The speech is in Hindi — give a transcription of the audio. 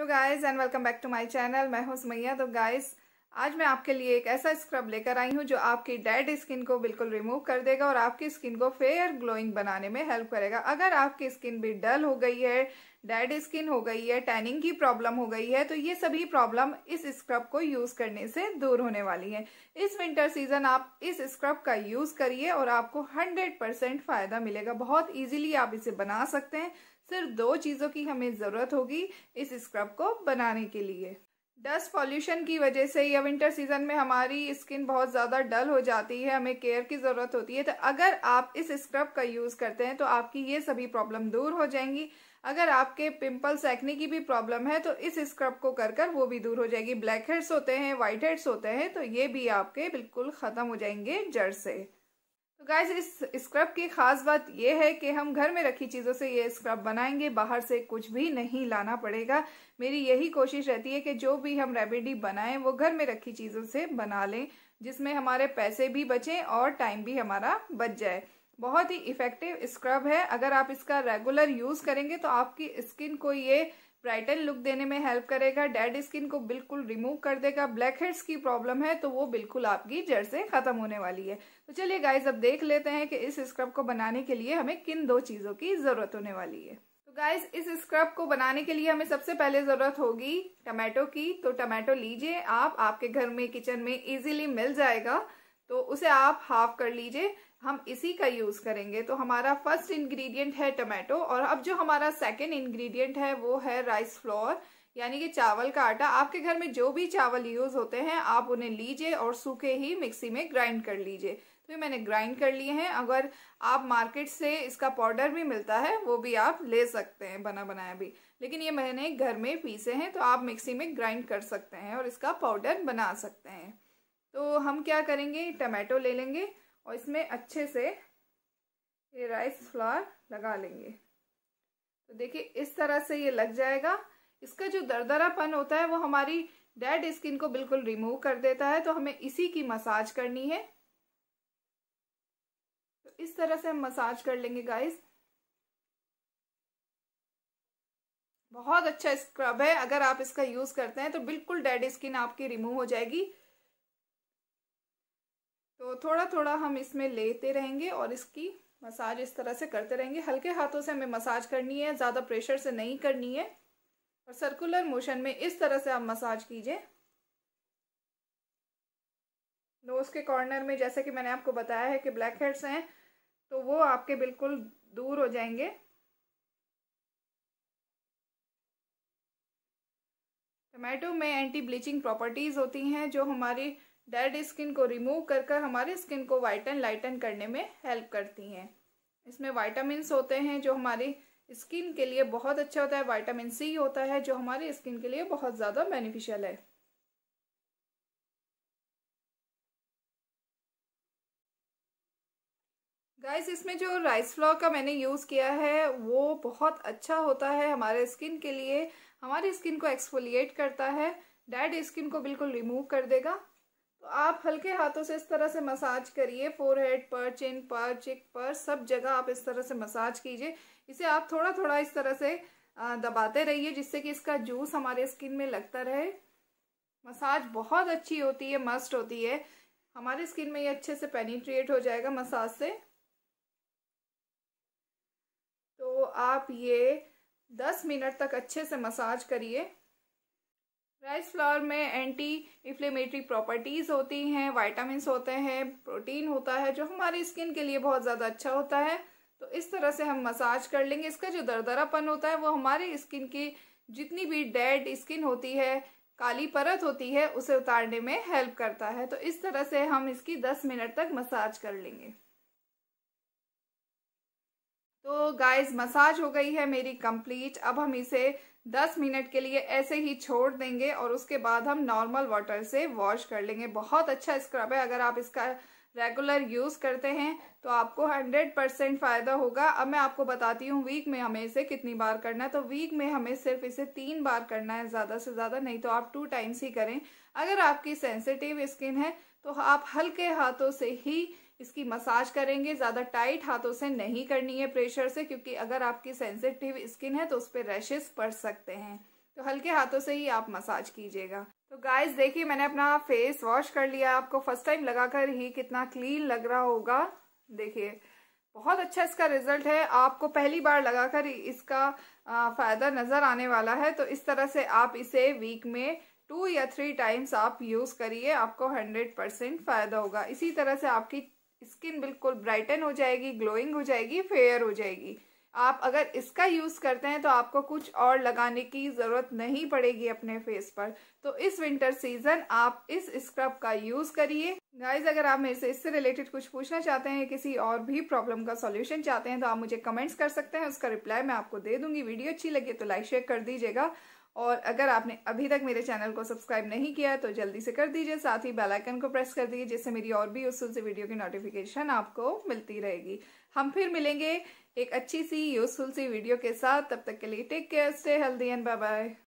hello guys and welcome back to my channel मैं हूं सुमैया तो गाइस आज मैं आपके लिए एक ऐसा स्क्रब लेकर आई हूँ जो आपकी डेड स्किन को बिल्कुल रिमूव कर देगा और आपकी स्किन को फेयर ग्लोइंग बनाने में हेल्प करेगा अगर आपकी स्किन भी डल हो गई है डेड स्किन हो गई है टैनिंग की प्रॉब्लम हो गई है तो ये सभी प्रॉब्लम इस स्क्रब को यूज करने से दूर होने वाली है इस विंटर सीजन आप इस स्क्रब का यूज करिए और आपको हंड्रेड फायदा मिलेगा बहुत ईजिली आप इसे बना सकते हैं सिर्फ दो चीजों की हमें जरूरत होगी इस स्क्रब को बनाने के लिए डस्ट पॉल्यूशन की वजह से या विंटर सीजन में हमारी स्किन बहुत ज़्यादा डल हो जाती है हमें केयर की ज़रूरत होती है तो अगर आप इस स्क्रब का यूज़ करते हैं तो आपकी ये सभी प्रॉब्लम दूर हो जाएंगी अगर आपके पिंपल सेकने की भी प्रॉब्लम है तो इस स्क्रब को कर कर वो भी दूर हो जाएगी ब्लैक हेड्स होते हैं वाइट हेड्स होते हैं तो ये भी आपके बिल्कुल ख़त्म हो जाएंगे जड़ से तो गाइज इस स्क्रब की खास बात यह है कि हम घर में रखी चीज़ों से ये स्क्रब बनाएंगे बाहर से कुछ भी नहीं लाना पड़ेगा मेरी यही कोशिश रहती है कि जो भी हम रेमेडी बनाएं वो घर में रखी चीज़ों से बना लें जिसमें हमारे पैसे भी बचें और टाइम भी हमारा बच जाए बहुत ही इफ़ेक्टिव स्क्रब है अगर आप इसका रेगुलर यूज़ करेंगे तो आपकी स्किन को ये ब्राइटन लुक देने में हेल्प करेगा डेड स्किन को बिल्कुल रिमूव कर देगा ब्लैक हेड्स की प्रॉब्लम है तो वो बिल्कुल आपकी जड़ से खत्म होने वाली है तो चलिए गाइज अब देख लेते हैं कि इस स्क्रब को बनाने के लिए हमें किन दो चीजों की जरूरत होने वाली है तो गाइज इस स्क्रब को बनाने के लिए हमें सबसे पहले जरूरत होगी टमाटो की तो टमाटो लीजिए आप आपके घर में किचन में इजिली मिल जाएगा तो उसे आप हाफ कर लीजिए हम इसी का यूज करेंगे तो हमारा फर्स्ट इंग्रेडिएंट है टमाटो और अब जो हमारा सेकंड इंग्रेडिएंट है वो है राइस फ्लोर यानी कि चावल का आटा आपके घर में जो भी चावल यूज होते हैं आप उन्हें लीजिए और सूखे ही मिक्सी में ग्राइंड कर लीजिए तो ये मैंने ग्राइंड कर लिए हैं अगर आप मार्केट से इसका पाउडर भी मिलता है वो भी आप ले सकते हैं बना बनाया भी लेकिन ये मैंने घर में पीसे हैं तो आप मिक्सी में ग्राइंड कर सकते हैं और इसका पाउडर बना सकते हैं तो हम क्या करेंगे टमाटो ले लेंगे और इसमें अच्छे से ये राइस फ्लावर लगा लेंगे तो देखिए इस तरह से ये लग जाएगा इसका जो दरदरापन होता है वो हमारी डेड स्किन को बिल्कुल रिमूव कर देता है तो हमें इसी की मसाज करनी है तो इस तरह से हम मसाज कर लेंगे गाइस बहुत अच्छा स्क्रब है अगर आप इसका यूज़ करते हैं तो बिल्कुल डेड स्किन आपकी रिमूव हो जाएगी तो थोड़ा थोड़ा हम इसमें लेते रहेंगे और इसकी मसाज इस तरह से करते रहेंगे हल्के हाथों से हमें मसाज करनी है ज़्यादा प्रेशर से नहीं करनी है और सर्कुलर मोशन में इस तरह से आप मसाज कीजिए नोज़ के कॉर्नर में जैसे कि मैंने आपको बताया है कि ब्लैक हेड्स हैं तो वो आपके बिल्कुल दूर हो जाएंगे टमाटो में एंटी ब्लीचिंग प्रॉपर्टीज़ होती हैं जो हमारी डेड स्किन को रिमूव कर कर हमारी स्किन को वाइटन लाइटन करने में हेल्प करती हैं इसमें वाइटामिन होते हैं जो हमारी स्किन के लिए बहुत अच्छा होता है वाइटामिन सी होता है जो हमारी स्किन के लिए बहुत ज़्यादा बेनिफिशियल है गाइस इसमें जो राइस फ्लोर का मैंने यूज़ किया है वो बहुत अच्छा होता है हमारे स्किन के लिए हमारी स्किन को एक्सफोलिएट करता है डेड स्किन को बिल्कुल रिमूव कर देगा तो आप हल्के हाथों से इस तरह से मसाज करिए फोर हेड पर चिन पर चिक पर सब जगह आप इस तरह से मसाज कीजिए इसे आप थोड़ा थोड़ा इस तरह से दबाते रहिए जिससे कि इसका जूस हमारे स्किन में लगता रहे मसाज बहुत अच्छी होती है मस्ट होती है हमारे स्किन में ये अच्छे से पेनिट्रिएट हो जाएगा मसाज से तो आप ये दस मिनट तक अच्छे से मसाज करिए राइस फ्लावर में एंटी इन्फ्लेमेटरी प्रॉपर्टीज़ होती हैं वाइटामस होते हैं प्रोटीन होता है जो हमारी स्किन के लिए बहुत ज़्यादा अच्छा होता है तो इस तरह से हम मसाज कर लेंगे इसका जो दरदरापन होता है वो हमारी स्किन की जितनी भी डेड स्किन होती है काली परत होती है उसे उतारने में हेल्प करता है तो इस तरह से हम इसकी 10 मिनट तक मसाज कर लेंगे तो गाइस मसाज हो गई है मेरी कंप्लीट अब हम इसे 10 मिनट के लिए ऐसे ही छोड़ देंगे और उसके बाद हम नॉर्मल वाटर से वॉश कर लेंगे बहुत अच्छा स्क्रब है अगर आप इसका रेगुलर यूज करते हैं तो आपको 100 परसेंट फायदा होगा अब मैं आपको बताती हूँ वीक में हमें इसे कितनी बार करना है तो वीक में हमें सिर्फ इसे तीन बार करना है ज्यादा से ज्यादा नहीं तो आप टू टाइम्स ही करें अगर आपकी सेंसिटिव स्किन है तो आप हल्के हाथों से ही इसकी मसाज करेंगे ज़्यादा टाइट हाथों से नहीं करनी है प्रेशर से क्योंकि अगर आपकी सेंसिटिव स्किन है तो उस पर रैशेस पड़ सकते हैं तो हल्के हाथों से ही आप मसाज कीजिएगा तो गाइस देखिए मैंने अपना फेस वॉश कर लिया आपको फर्स्ट टाइम लगाकर ही कितना क्लीन लग रहा होगा देखिए बहुत अच्छा इसका रिजल्ट है आपको पहली बार लगाकर इसका फ़ायदा नज़र आने वाला है तो इस तरह से आप इसे वीक में टू या थ्री टाइम्स आप यूज़ करिए आपको हंड्रेड परसेंट फ़ायदा होगा इसी तरह से आपकी स्किन बिल्कुल ब्राइटन हो जाएगी ग्लोइंग हो जाएगी फेयर हो जाएगी आप अगर इसका यूज़ करते हैं तो आपको कुछ और लगाने की ज़रूरत नहीं पड़ेगी अपने फेस पर तो इस विंटर सीजन आप इस स्क्रब का यूज़ करिए गाइज अगर आप मेरे से इससे रिलेटेड कुछ पूछना चाहते हैं किसी और भी प्रॉब्लम का सॉल्यूशन चाहते हैं तो आप मुझे कमेंट्स कर सकते हैं उसका रिप्लाई मैं आपको दे दूंगी वीडियो अच्छी लगी तो लाइक शेयर कर दीजिएगा और अगर आपने अभी तक मेरे चैनल को सब्सक्राइब नहीं किया तो जल्दी से कर दीजिए साथ ही बेल आइकन को प्रेस कर दीजिए जिससे मेरी और भी यूजफुल सी वीडियो की नोटिफिकेशन आपको मिलती रहेगी हम फिर मिलेंगे एक अच्छी सी यूजफुल सी वीडियो के साथ तब तक के लिए take care stay healthy and bye bye